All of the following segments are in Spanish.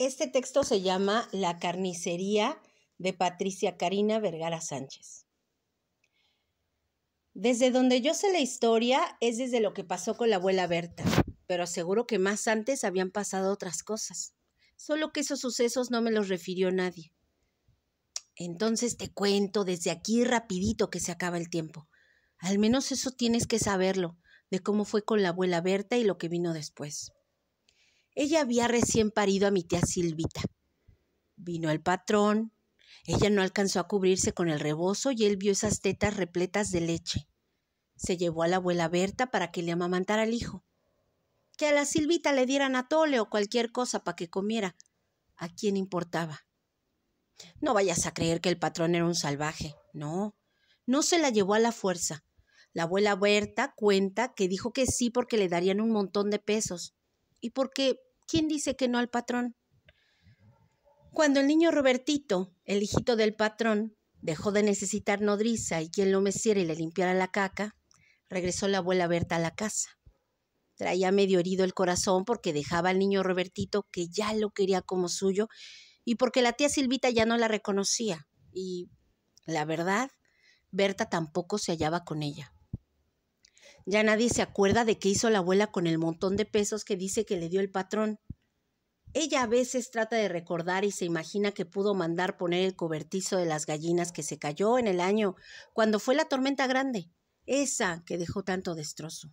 Este texto se llama La carnicería de Patricia Karina Vergara Sánchez. Desde donde yo sé la historia es desde lo que pasó con la abuela Berta, pero aseguro que más antes habían pasado otras cosas, solo que esos sucesos no me los refirió nadie. Entonces te cuento desde aquí rapidito que se acaba el tiempo. Al menos eso tienes que saberlo, de cómo fue con la abuela Berta y lo que vino después. Ella había recién parido a mi tía Silvita. Vino el patrón. Ella no alcanzó a cubrirse con el rebozo y él vio esas tetas repletas de leche. Se llevó a la abuela Berta para que le amamantara al hijo. Que a la Silvita le dieran atole o cualquier cosa para que comiera. ¿A quién importaba? No vayas a creer que el patrón era un salvaje. No, no se la llevó a la fuerza. La abuela Berta cuenta que dijo que sí porque le darían un montón de pesos y porque ¿Quién dice que no al patrón? Cuando el niño Robertito, el hijito del patrón, dejó de necesitar nodriza y quien lo meciera y le limpiara la caca, regresó la abuela Berta a la casa. Traía medio herido el corazón porque dejaba al niño Robertito que ya lo quería como suyo y porque la tía Silvita ya no la reconocía. Y la verdad, Berta tampoco se hallaba con ella. Ya nadie se acuerda de qué hizo la abuela con el montón de pesos que dice que le dio el patrón. Ella a veces trata de recordar y se imagina que pudo mandar poner el cobertizo de las gallinas que se cayó en el año cuando fue la tormenta grande, esa que dejó tanto destrozo.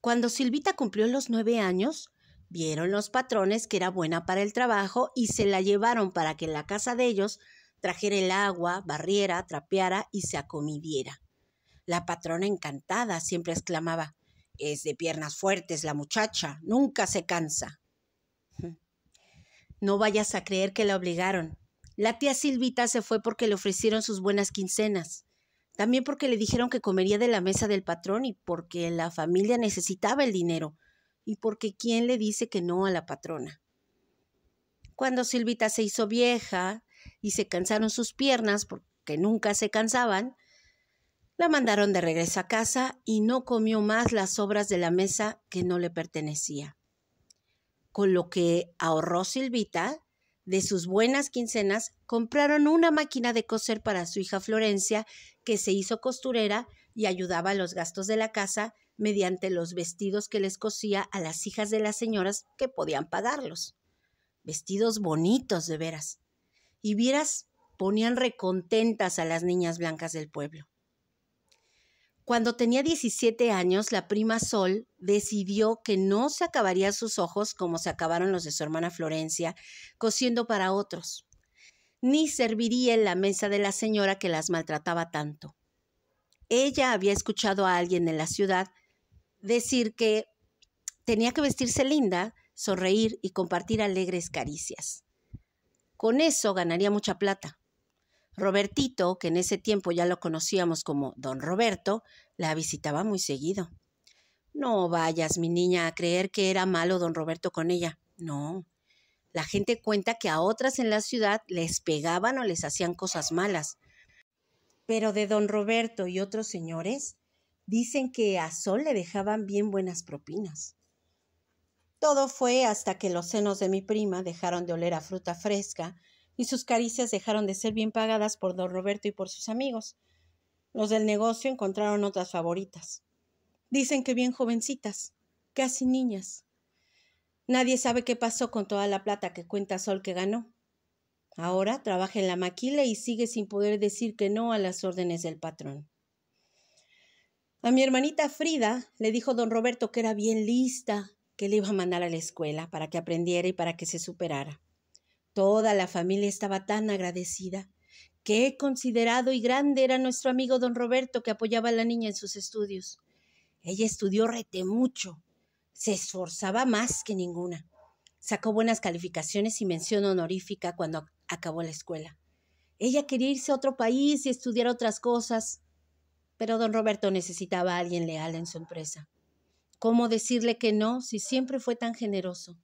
Cuando Silvita cumplió los nueve años, vieron los patrones que era buena para el trabajo y se la llevaron para que en la casa de ellos trajera el agua, barriera, trapeara y se acomidiera. La patrona encantada siempre exclamaba, es de piernas fuertes la muchacha, nunca se cansa. No vayas a creer que la obligaron. La tía Silvita se fue porque le ofrecieron sus buenas quincenas. También porque le dijeron que comería de la mesa del patrón y porque la familia necesitaba el dinero. Y porque quién le dice que no a la patrona. Cuando Silvita se hizo vieja y se cansaron sus piernas porque nunca se cansaban, la mandaron de regreso a casa y no comió más las sobras de la mesa que no le pertenecía. Con lo que ahorró Silvita, de sus buenas quincenas, compraron una máquina de coser para su hija Florencia, que se hizo costurera y ayudaba a los gastos de la casa mediante los vestidos que les cosía a las hijas de las señoras que podían pagarlos. Vestidos bonitos, de veras. Y vieras, ponían recontentas a las niñas blancas del pueblo. Cuando tenía 17 años, la prima Sol decidió que no se acabaría sus ojos como se acabaron los de su hermana Florencia, cosiendo para otros, ni serviría en la mesa de la señora que las maltrataba tanto. Ella había escuchado a alguien en la ciudad decir que tenía que vestirse linda, sonreír y compartir alegres caricias. Con eso ganaría mucha plata. Robertito, que en ese tiempo ya lo conocíamos como don Roberto, la visitaba muy seguido. No vayas, mi niña, a creer que era malo don Roberto con ella. No. La gente cuenta que a otras en la ciudad les pegaban o les hacían cosas malas. Pero de don Roberto y otros señores, dicen que a Sol le dejaban bien buenas propinas. Todo fue hasta que los senos de mi prima dejaron de oler a fruta fresca y sus caricias dejaron de ser bien pagadas por don Roberto y por sus amigos. Los del negocio encontraron otras favoritas. Dicen que bien jovencitas, casi niñas. Nadie sabe qué pasó con toda la plata que cuenta Sol que ganó. Ahora trabaja en la maquila y sigue sin poder decir que no a las órdenes del patrón. A mi hermanita Frida le dijo don Roberto que era bien lista, que le iba a mandar a la escuela para que aprendiera y para que se superara. Toda la familia estaba tan agradecida. Qué considerado y grande era nuestro amigo don Roberto que apoyaba a la niña en sus estudios. Ella estudió rete mucho, se esforzaba más que ninguna. Sacó buenas calificaciones y mención honorífica cuando acabó la escuela. Ella quería irse a otro país y estudiar otras cosas, pero don Roberto necesitaba a alguien leal en su empresa. ¿Cómo decirle que no si siempre fue tan generoso?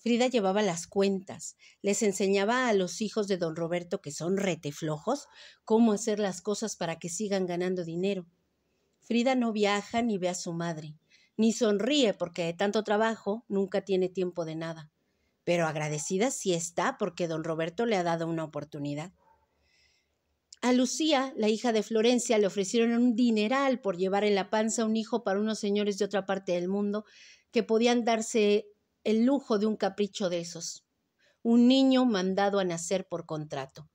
Frida llevaba las cuentas, les enseñaba a los hijos de don Roberto, que son reteflojos, cómo hacer las cosas para que sigan ganando dinero. Frida no viaja ni ve a su madre, ni sonríe porque de tanto trabajo nunca tiene tiempo de nada. Pero agradecida sí está porque don Roberto le ha dado una oportunidad. A Lucía, la hija de Florencia, le ofrecieron un dineral por llevar en la panza un hijo para unos señores de otra parte del mundo que podían darse el lujo de un capricho de esos, un niño mandado a nacer por contrato.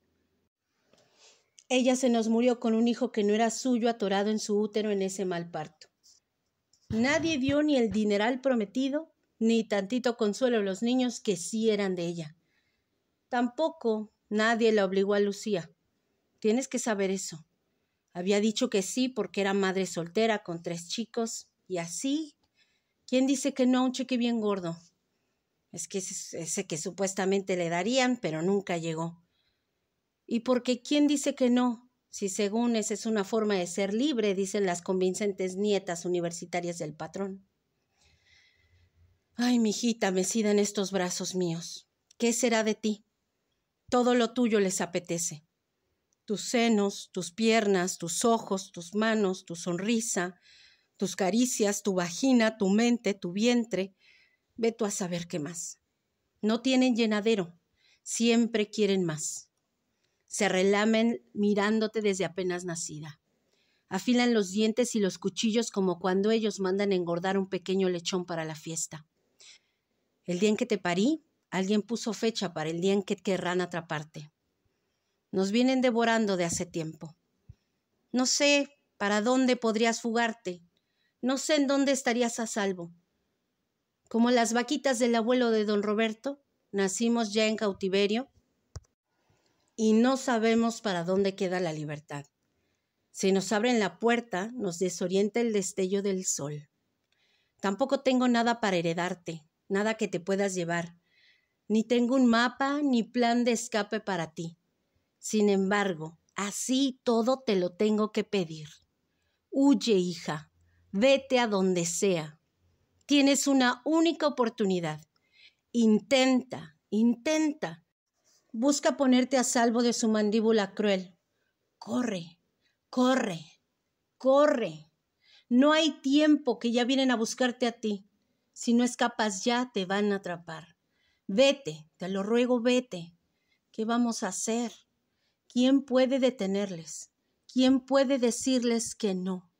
Ella se nos murió con un hijo que no era suyo atorado en su útero en ese mal parto. Nadie dio ni el dineral prometido, ni tantito consuelo a los niños que sí eran de ella. Tampoco nadie la obligó a Lucía. Tienes que saber eso. Había dicho que sí porque era madre soltera con tres chicos y así. ¿Quién dice que no a un cheque bien gordo? Es que ese, que supuestamente le darían, pero nunca llegó. ¿Y qué? quién dice que no? Si según esa es una forma de ser libre, dicen las convincentes nietas universitarias del patrón. Ay, mijita, mecida en estos brazos míos. ¿Qué será de ti? Todo lo tuyo les apetece. Tus senos, tus piernas, tus ojos, tus manos, tu sonrisa, tus caricias, tu vagina, tu mente, tu vientre, Ve tú a saber qué más. No tienen llenadero, siempre quieren más. Se relamen mirándote desde apenas nacida. Afilan los dientes y los cuchillos como cuando ellos mandan engordar un pequeño lechón para la fiesta. El día en que te parí, alguien puso fecha para el día en que querrán atraparte. Nos vienen devorando de hace tiempo. No sé para dónde podrías fugarte, no sé en dónde estarías a salvo. Como las vaquitas del abuelo de don Roberto, nacimos ya en cautiverio y no sabemos para dónde queda la libertad. Si nos abren la puerta, nos desorienta el destello del sol. Tampoco tengo nada para heredarte, nada que te puedas llevar. Ni tengo un mapa ni plan de escape para ti. Sin embargo, así todo te lo tengo que pedir. Huye, hija, vete a donde sea, Tienes una única oportunidad. Intenta, intenta. Busca ponerte a salvo de su mandíbula cruel. Corre, corre, corre. No hay tiempo que ya vienen a buscarte a ti. Si no escapas ya, te van a atrapar. Vete, te lo ruego, vete. ¿Qué vamos a hacer? ¿Quién puede detenerles? ¿Quién puede decirles que no?